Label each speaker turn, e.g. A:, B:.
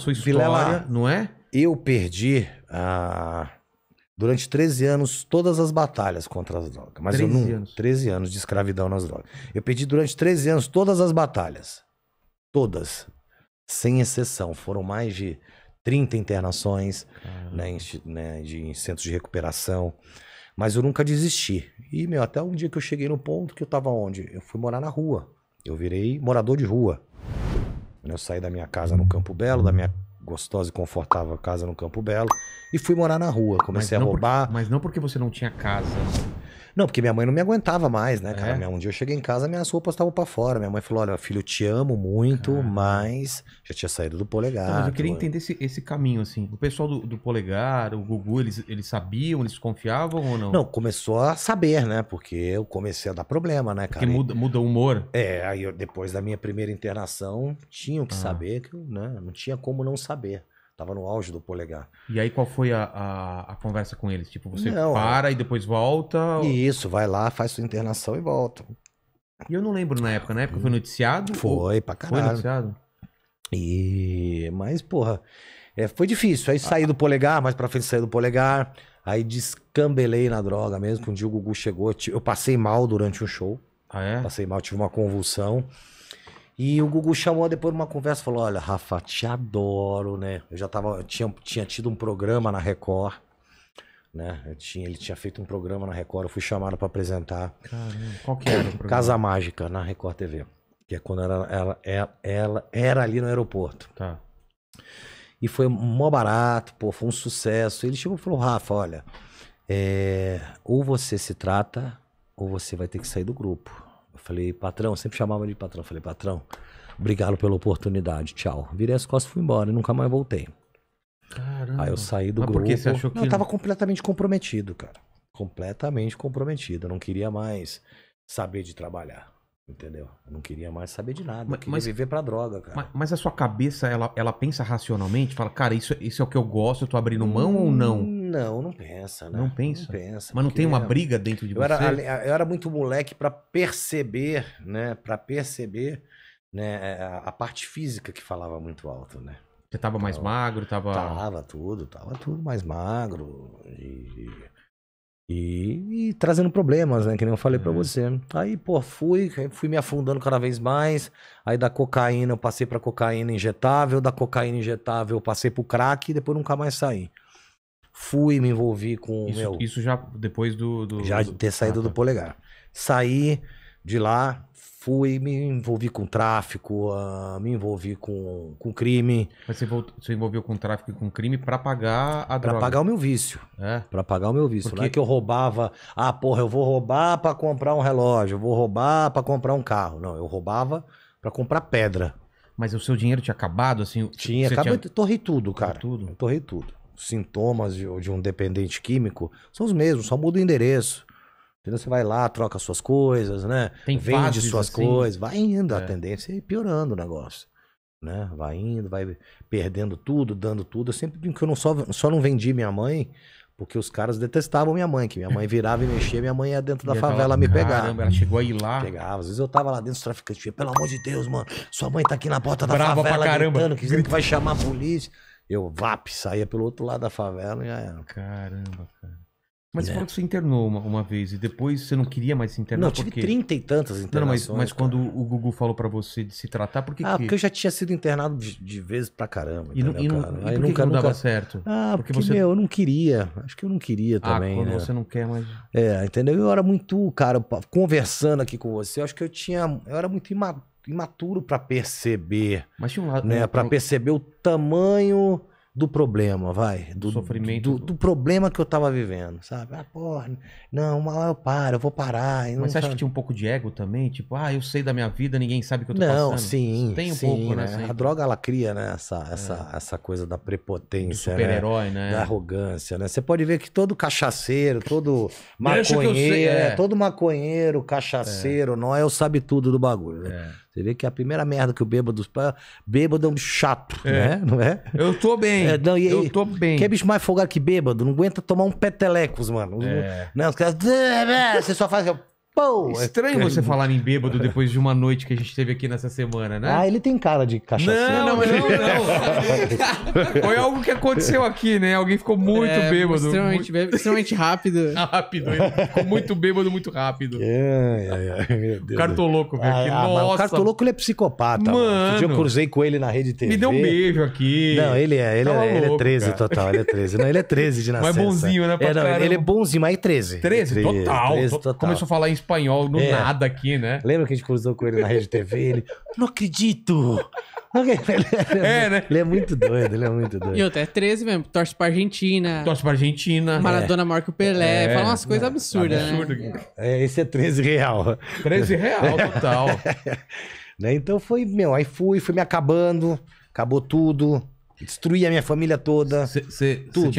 A: sua história, Vilela, não é? Eu perdi ah, durante 13 anos todas as batalhas contra as drogas. Mas 13 eu não. Anos. 13 anos de escravidão nas drogas. Eu perdi durante 13 anos todas as batalhas. Todas. Sem exceção. Foram mais de 30 internações ah. né, em, né, de, em centros de recuperação. Mas eu nunca desisti. E, meu, até um dia que eu cheguei no ponto que eu tava onde? Eu fui morar na rua. Eu virei morador de rua. Né? Eu saí da minha casa no Campo Belo, da minha gostosa e confortável casa no Campo Belo, e fui morar na rua. Comecei a roubar. Por, mas não porque você não tinha casa não, porque minha mãe não me aguentava mais, né, cara? É? Um dia eu cheguei em casa, minhas roupas estavam para fora. Minha mãe falou: Olha, filho, te amo muito, Caramba. mas já tinha saído do polegar. Então, mas eu queria entender esse, esse caminho, assim. O pessoal do, do, polegar, o Gugu, eles, eles sabiam, eles confiavam ou não? Não, começou a saber, né? Porque eu comecei a dar problema, né, cara? Porque muda, muda o humor. É, aí eu, depois da minha primeira internação, tinham que ah. saber, que, né? Não tinha como não saber. Tava no auge do polegar. E aí qual foi a, a, a conversa com eles? Tipo, você não, para eu... É. e depois volta? Isso, vai lá, faz sua internação e volta. E eu não lembro na época. Na época foi noticiado? Foi, ou... pra caralho. Foi noticiado? E... Mas, porra, é, foi difícil. Aí saí do polegar, mais pra frente saí do polegar. Aí descambelei na droga mesmo. Um dia o Gugu chegou, eu passei mal durante um show. Ah, é? Passei mal, tive uma convulsão. E o Gugu chamou depois uma conversa falou: Olha, Rafa, te adoro, né? Eu já tava, eu tinha, tinha tido um programa na Record, né? Eu tinha, ele tinha feito um programa na Record, eu fui chamado para apresentar. Caramba, qual que era? O Casa Mágica na Record TV, que é quando ela, ela, ela, é, ela era ali no aeroporto. Tá. E foi mó barato, pô, foi um sucesso. Ele chegou e falou: Rafa, olha, é, ou você se trata, ou você vai ter que sair do grupo. Eu falei, patrão, sempre chamava de patrão. Eu falei, patrão, obrigado pela oportunidade, tchau. Virei as costas e fui embora e nunca mais voltei. Caramba. Aí eu saí do Mas grupo. Por você achou que... Não, eu tava completamente comprometido, cara. Completamente comprometido. Eu não queria mais saber de trabalhar. Entendeu? Eu não queria mais saber de nada. Mas, mas viver pra droga, cara. Mas, mas, a sua cabeça, ela, ela pensa racionalmente? Fala, cara, isso, isso é o que eu gosto, eu tô abrindo mão hum, ou não? Não, não pensa, né? Não pensa. Não pensa Mas não tem uma briga dentro de eu você? Era, eu era muito moleque para perceber, né? Para perceber né? É, a parte física que falava muito alto, né? Você tava mais então, magro, tava. Tava tudo, tava tudo mais magro. E, e, e trazendo problemas, né? Que nem eu falei é. para uhum. você. Aí, pô, fui, fui me afundando cada vez mais. Aí da cocaína eu passei pra cocaína injetável, da cocaína injetável eu passei pro crack e depois nunca mais saí. Fui, me envolvi com isso, meu. Isso já depois do. do já ter saído ah, tá. do polegar. Saí de lá, fui, me envolvi com tráfico, uh, me envolvi com, com crime. Mas você, voltou, você envolveu com tráfico e com crime para pagar a droga? Pra pagar o meu vício. É? Pra pagar o meu vício. Porque... Não é que eu roubava, ah, porra, eu vou roubar para comprar um relógio, eu vou roubar para comprar um carro. Não, eu roubava para comprar pedra. Mas o seu dinheiro tinha acabado, assim? Tinha, acabou tinha... torrei tudo, cara. Torrei tudo. torrei tudo sintomas de, de um dependente químico são os mesmos, só muda o endereço. Entendeu? Você vai lá, troca suas coisas, né? Tem Vende suas assim. coisas, vai indo, é. a tendência é piorando o negócio. Né? Vai indo, vai perdendo tudo, dando tudo. Eu sempre digo que eu não só, só não vendi minha mãe, porque os caras detestavam minha mãe, que minha mãe virava e mexia, minha mãe ia dentro da ia favela me pegar. Caramba, ela chegou a ir lá. Pegava. Às vezes eu tava lá dentro, do traficantes, tipo, pelo amor de Deus, mano, sua mãe tá aqui na porta da Brava favela pra caramba. dizendo que vai chamar a polícia. Eu, VAP, saía pelo outro lado da favela e já era. Caramba, cara. Mas é. você falou que você internou uma, uma, vez e depois você não queria mais se internar. Não, eu tive porque... 30 e tantas internações. Não, mas, mas quando o Gugu falou para você de se tratar, por que Ah, que... porque eu já tinha sido internado de, de vezes pra caramba. E, não, e, não, cara? e por Aí nunca, não dava nunca... certo? Ah, porque, porque você... meu, eu não queria. Acho que eu não queria ah, também ah, quando né? você não quer mais. É, entendeu? Eu era muito, cara, conversando aqui com você, eu acho que eu tinha. Eu era muito imaturo imaturo para perceber. Mas tinha um lado. Né, para perceber o tamanho do problema, vai. Do, sofrimento. Do, do, problema que eu tava vivendo, sabe? Ah, porra, não, uma hora eu paro, eu vou parar. Eu Mas você sabe. acha que tinha um pouco de ego também? Tipo, ah, eu sei da minha vida, ninguém sabe o que eu tô não, passando. Não, sim. Tem um sim, pouco, né? né? A droga, ela cria, né? Essa, essa, é. essa coisa da prepotência. Né? super-herói, né? né? Da arrogância, né? Você pode ver que todo cachaceiro, todo maconheiro, sei, é. todo maconheiro, cachaceiro, é. não é o sabe tudo do bagulho, né? É. Você vê que é a primeira merda que o bêbado. Bêbado é um bicho chato, é. né? Não é? Eu tô bem. É, não, e, eu tô bem. Que é bicho mais folgado que bêbado? Não aguenta tomar um petelecos, mano. É. Não, os caras. Você só faz. Assim, pão. É Estranho você falar em bêbado depois de uma noite que a gente teve aqui nessa semana, né? Ah, ele tem cara de cachaça. Não, não, não. Foi algo que aconteceu aqui, né? Alguém ficou muito É, bêbado. Extremamente, bêbado, extremamente rápido. rápido. Ele ficou muito bêbado, muito rápido. É, é, é, meu Deus. Cartoloco velho. aqui. Ah, ah, Nossa, o Cartoloco ele é psicopata. Mano. Outro dia eu cruzei com ele na rede TV. me deu um beijo aqui. Não, ele é, ele, é, ele é 13 cara. total, ele é 13. Não, ele é 13 de Mas é bonzinho, né, É, não, ele é bonzinho, mas é 13. 13, é total. 13 total. Começou a falar em espanhol do é. nada aqui, né? Lembra que a gente cruzou com ele na Rede TV? Ele, não acredito! Ele é, é, né? Ele é muito doido, ele é muito doido. E outra, é 13 mesmo. Torce pra Argentina. Torce pra Argentina. Maradona é. que o Pelé. É. Fala umas coisas absurdas, né? Absurdo. né? É, esse é 13 real. 13 real, total. né? Então foi, meu, aí fui, fui me acabando. Acabou tudo. Destruí a minha família toda. Você tinha